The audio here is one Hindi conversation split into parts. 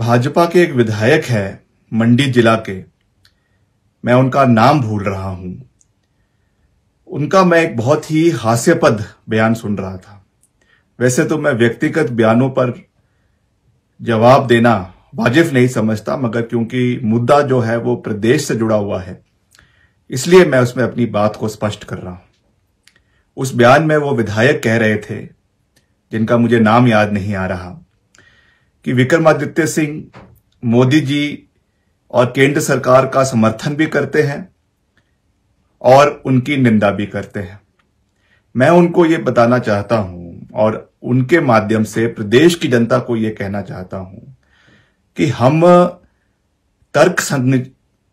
भाजपा के एक विधायक है मंडी जिला के मैं उनका नाम भूल रहा हूं उनका मैं एक बहुत ही हास्यपद बयान सुन रहा था वैसे तो मैं व्यक्तिगत बयानों पर जवाब देना वाजिब नहीं समझता मगर क्योंकि मुद्दा जो है वो प्रदेश से जुड़ा हुआ है इसलिए मैं उसमें अपनी बात को स्पष्ट कर रहा हूं उस बयान में वो विधायक कह रहे थे जिनका मुझे नाम याद नहीं आ रहा कि विक्रमादित्य सिंह मोदी जी और केंद्र सरकार का समर्थन भी करते हैं और उनकी निंदा भी करते हैं मैं उनको ये बताना चाहता हूं और उनके माध्यम से प्रदेश की जनता को यह कहना चाहता हूं कि हम तर्क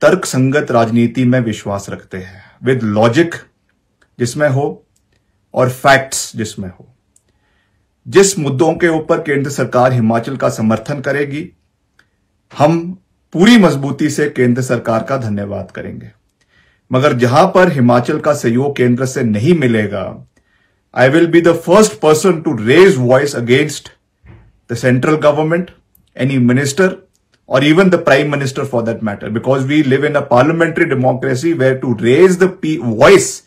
तर्क संगत राजनीति में विश्वास रखते हैं विद लॉजिक जिसमें हो और फैक्ट्स जिसमें हो जिस मुद्दों के ऊपर केंद्र सरकार हिमाचल का समर्थन करेगी हम पूरी मजबूती से केंद्र सरकार का धन्यवाद करेंगे मगर जहां पर हिमाचल का सहयोग केंद्र से नहीं मिलेगा I will be the first person to raise voice against the central government any minister और even the prime minister for that matter because we live in a parliamentary democracy where to raise the voice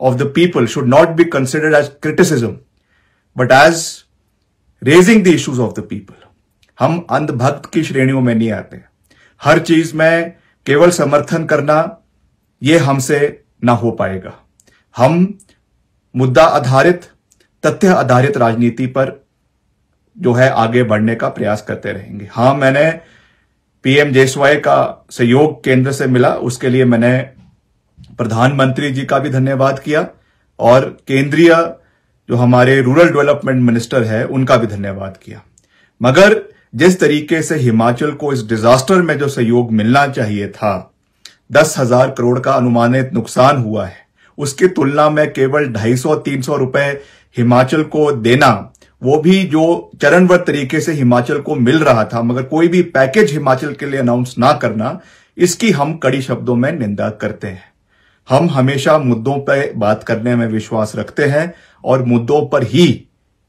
of the people should not be considered as criticism but as raising the issues of the people हम अंधभक्त की श्रेणियों में नहीं आते हर चीज में केवल समर्थन करना यह हमसे ना हो पाएगा हम मुद्दा आधारित तथ्य आधारित राजनीति पर जो है आगे बढ़ने का प्रयास करते रहेंगे हाँ मैंने पीएम जेसवाई का सहयोग केंद्र से मिला उसके लिए मैंने प्रधानमंत्री जी का भी धन्यवाद किया और केंद्रीय जो हमारे रूरल डेवलपमेंट मिनिस्टर है उनका भी धन्यवाद किया मगर जिस तरीके से हिमाचल को इस डिजास्टर में जो सहयोग मिलना चाहिए था दस हजार करोड़ का अनुमानित नुकसान हुआ है उसकी तुलना में केवल ढाई सौ तीन सौ रुपए हिमाचल को देना वो भी जो चरणवर तरीके से हिमाचल को मिल रहा था मगर कोई भी पैकेज हिमाचल के लिए अनाउंस ना करना इसकी हम कड़ी शब्दों में निंदा करते हैं हम हमेशा मुद्दों पर बात करने में विश्वास रखते हैं और मुद्दों पर ही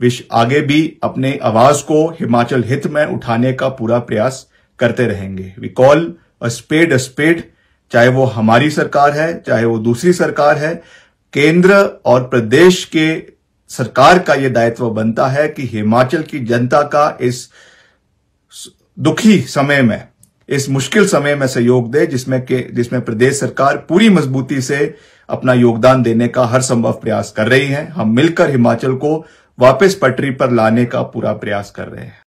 विश्व आगे भी अपने आवाज को हिमाचल हित में उठाने का पूरा प्रयास करते रहेंगे we call a spade a spade चाहे वो हमारी सरकार है चाहे वो दूसरी सरकार है केंद्र और प्रदेश के सरकार का यह दायित्व बनता है कि हिमाचल की जनता का इस दुखी समय में इस मुश्किल समय में सहयोग दे जिसमें के जिसमें प्रदेश सरकार पूरी मजबूती से अपना योगदान देने का हर संभव प्रयास कर रही हैं हम मिलकर हिमाचल को वापस पटरी पर लाने का पूरा प्रयास कर रहे हैं